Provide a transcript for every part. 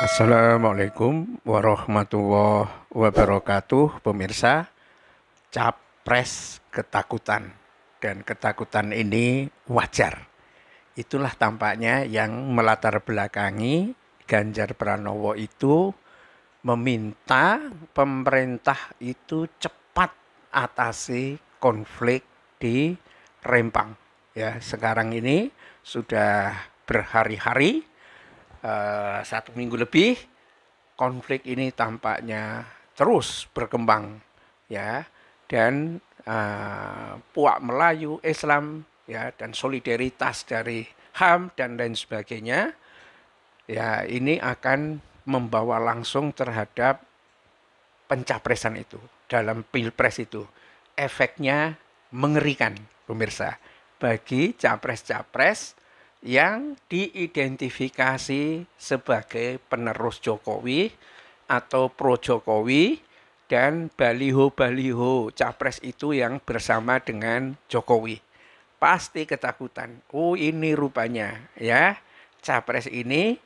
Assalamualaikum warahmatullahi wabarakatuh, pemirsa. Capres ketakutan dan ketakutan ini wajar. Itulah tampaknya yang melatar belakangi Ganjar Pranowo itu meminta pemerintah itu cepat atasi konflik di Rempang. Ya, sekarang ini sudah berhari-hari Eh, satu minggu lebih konflik ini tampaknya terus berkembang ya dan uh, puak Melayu Islam ya dan solidaritas dari HAM dan lain sebagainya ya ini akan membawa langsung terhadap pencapresan itu dalam pilpres itu efeknya mengerikan pemirsa bagi capres-capres yang diidentifikasi sebagai penerus Jokowi atau pro Jokowi dan baliho-baliho capres itu yang bersama dengan Jokowi. Pasti ketakutan. Oh, ini rupanya ya. Capres ini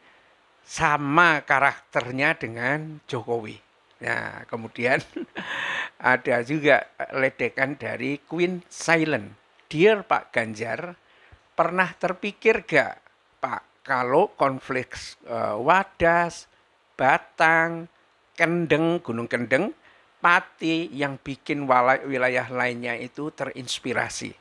sama karakternya dengan Jokowi. Nah, kemudian ada juga ledekan dari Queen Silent. Dear Pak Ganjar, Pernah terpikir gak, Pak, kalau konflik uh, wadas, batang, kendeng, gunung kendeng, pati yang bikin wilayah lainnya itu terinspirasi.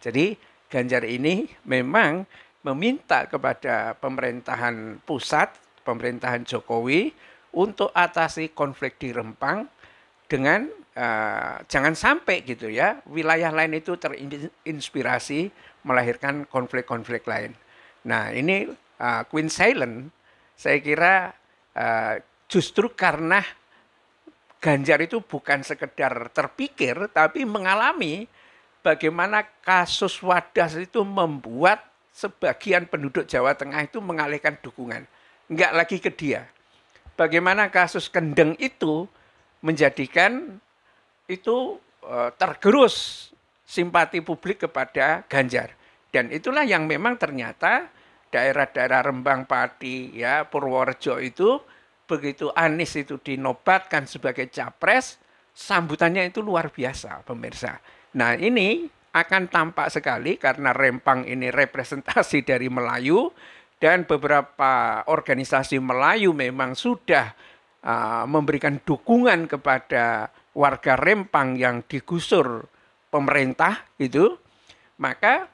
Jadi Ganjar ini memang meminta kepada pemerintahan pusat, pemerintahan Jokowi untuk atasi konflik di Rempang dengan uh, jangan sampai gitu ya wilayah lain itu terinspirasi melahirkan konflik-konflik lain. Nah ini uh, Queen Silent saya kira uh, justru karena Ganjar itu bukan sekedar terpikir tapi mengalami bagaimana kasus wadas itu membuat sebagian penduduk Jawa Tengah itu mengalihkan dukungan. Enggak lagi ke dia. Bagaimana kasus kendeng itu menjadikan itu eh, tergerus simpati publik kepada Ganjar. Dan itulah yang memang ternyata daerah-daerah Rembang, Pati, ya Purworejo itu begitu Anies itu dinobatkan sebagai capres, sambutannya itu luar biasa pemirsa. Nah ini akan tampak sekali karena Rempang ini representasi dari Melayu dan beberapa organisasi Melayu memang sudah uh, memberikan dukungan kepada warga Rempang yang digusur pemerintah itu maka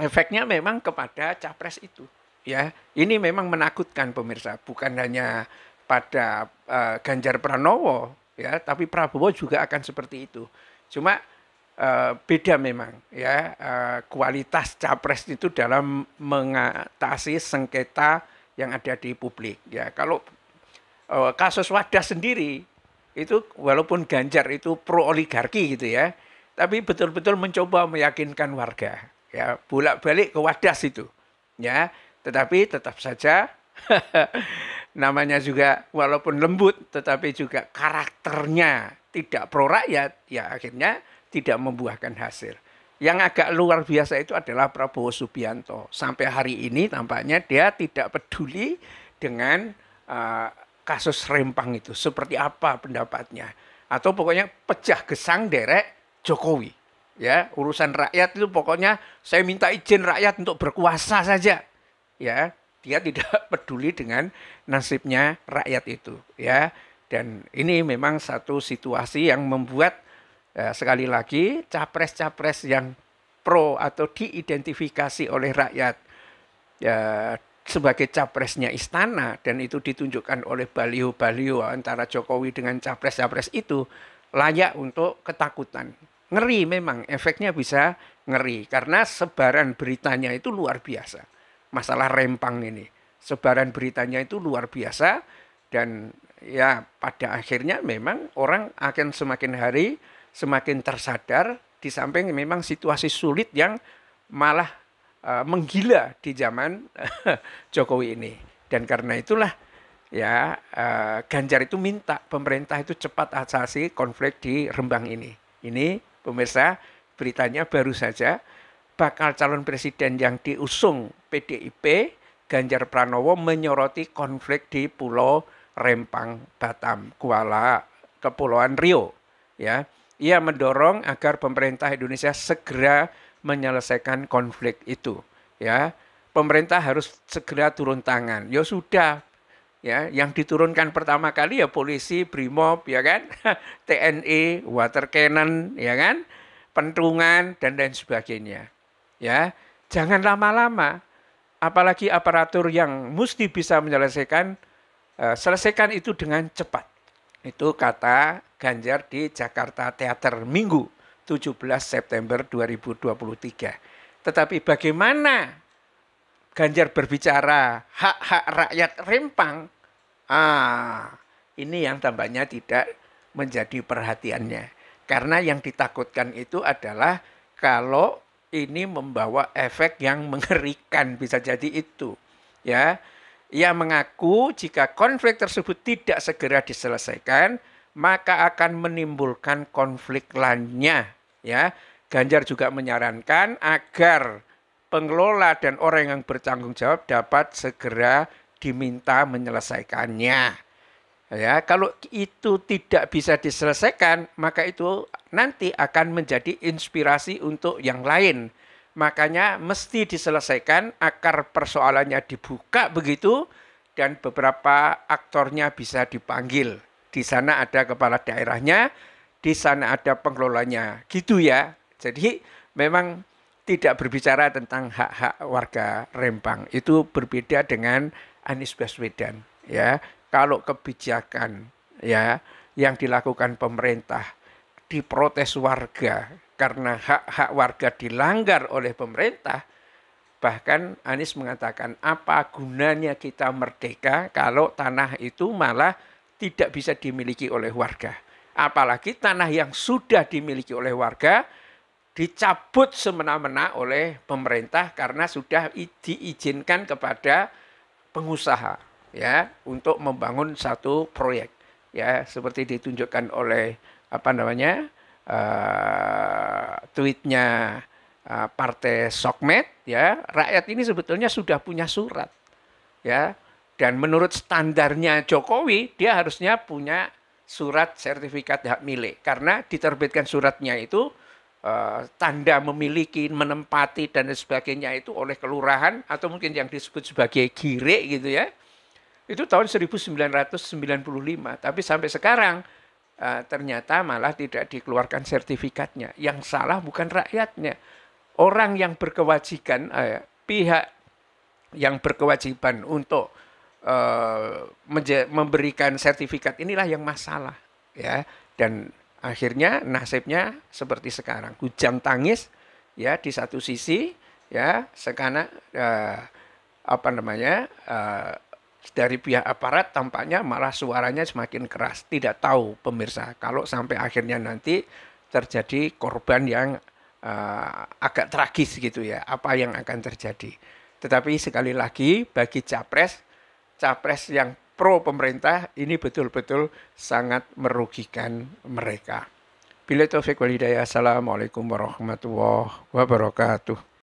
efeknya memang kepada capres itu. Ya, ini memang menakutkan pemirsa, bukan hanya pada uh, Ganjar Pranowo ya, tapi Prabowo juga akan seperti itu. Cuma Uh, beda memang ya uh, kualitas capres itu dalam mengatasi sengketa yang ada di publik ya kalau uh, kasus wadah sendiri itu walaupun Ganjar itu pro oligarki gitu ya, tapi betul-betul mencoba meyakinkan warga ya bolak-balik ke wadas itu ya, tetapi tetap saja namanya juga walaupun lembut tetapi juga karakternya tidak pro rakyat ya akhirnya tidak membuahkan hasil. Yang agak luar biasa itu adalah Prabowo Subianto. Sampai hari ini tampaknya dia tidak peduli dengan uh, kasus Rempang itu seperti apa pendapatnya atau pokoknya pecah gesang derek Jokowi ya urusan rakyat itu pokoknya saya minta izin rakyat untuk berkuasa saja ya dia tidak peduli dengan nasibnya rakyat itu ya dan ini memang satu situasi yang membuat ya, sekali lagi capres-capres yang pro atau diidentifikasi oleh rakyat ya sebagai capresnya istana dan itu ditunjukkan oleh baliho-baliho antara Jokowi dengan capres-capres itu layak untuk ketakutan. Ngeri memang efeknya bisa ngeri karena sebaran beritanya itu luar biasa. Masalah rempang ini. Sebaran beritanya itu luar biasa dan ya pada akhirnya memang orang akan semakin hari semakin tersadar di samping memang situasi sulit yang malah Eh, menggila di zaman Jokowi ini. Dan karena itulah ya uh, Ganjar itu minta pemerintah itu cepat asasi konflik di Rembang ini. Ini pemirsa beritanya baru saja bakal calon presiden yang diusung PDIP Ganjar Pranowo menyoroti konflik di Pulau Rempang, Batam, Kuala, Kepulauan Rio. Ya, ia mendorong agar pemerintah Indonesia segera menyelesaikan konflik itu ya pemerintah harus segera turun tangan ya sudah ya yang diturunkan pertama kali ya polisi brimob ya kan TNI e, water cannon ya kan pentungan dan lain sebagainya ya jangan lama-lama apalagi aparatur yang mesti bisa menyelesaikan eh, selesaikan itu dengan cepat itu kata Ganjar di Jakarta Teater Minggu 17 September 2023. Tetapi bagaimana Ganjar berbicara hak-hak rakyat Rempang? Ah, ini yang tambahnya tidak menjadi perhatiannya. Karena yang ditakutkan itu adalah kalau ini membawa efek yang mengerikan bisa jadi itu. Ya, ia mengaku jika konflik tersebut tidak segera diselesaikan, maka akan menimbulkan konflik lainnya ya. Ganjar juga menyarankan agar pengelola dan orang yang bertanggung jawab dapat segera diminta menyelesaikannya. Ya, kalau itu tidak bisa diselesaikan, maka itu nanti akan menjadi inspirasi untuk yang lain. Makanya mesti diselesaikan akar persoalannya dibuka begitu dan beberapa aktornya bisa dipanggil di sana ada kepala daerahnya, di sana ada pengelolanya. Gitu ya. Jadi memang tidak berbicara tentang hak-hak warga Rembang. Itu berbeda dengan Anies Baswedan ya. Kalau kebijakan ya yang dilakukan pemerintah diprotes warga karena hak-hak warga dilanggar oleh pemerintah, bahkan Anies mengatakan apa gunanya kita merdeka kalau tanah itu malah tidak bisa dimiliki oleh warga. Apalagi tanah yang sudah dimiliki oleh warga dicabut semena-mena oleh pemerintah karena sudah diizinkan kepada pengusaha ya untuk membangun satu proyek ya seperti ditunjukkan oleh apa namanya uh, tweetnya uh, partai Sokmed ya rakyat ini sebetulnya sudah punya surat ya dan menurut standarnya Jokowi, dia harusnya punya surat sertifikat hak milik. Karena diterbitkan suratnya itu uh, tanda memiliki, menempati, dan sebagainya itu oleh kelurahan atau mungkin yang disebut sebagai gire gitu ya. Itu tahun 1995. Tapi sampai sekarang uh, ternyata malah tidak dikeluarkan sertifikatnya. Yang salah bukan rakyatnya. Orang yang berkewajiban, uh, pihak yang berkewajiban untuk uh, memberikan sertifikat inilah yang masalah ya dan akhirnya nasibnya seperti sekarang hujan tangis ya di satu sisi ya sekarang uh, eh, apa namanya uh, dari pihak aparat tampaknya malah suaranya semakin keras tidak tahu pemirsa kalau sampai akhirnya nanti terjadi korban yang uh, agak tragis gitu ya apa yang akan terjadi tetapi sekali lagi bagi capres capres yang pro pemerintah ini betul-betul sangat merugikan mereka. Bila Taufik Walidaya, Assalamualaikum warahmatullahi wabarakatuh.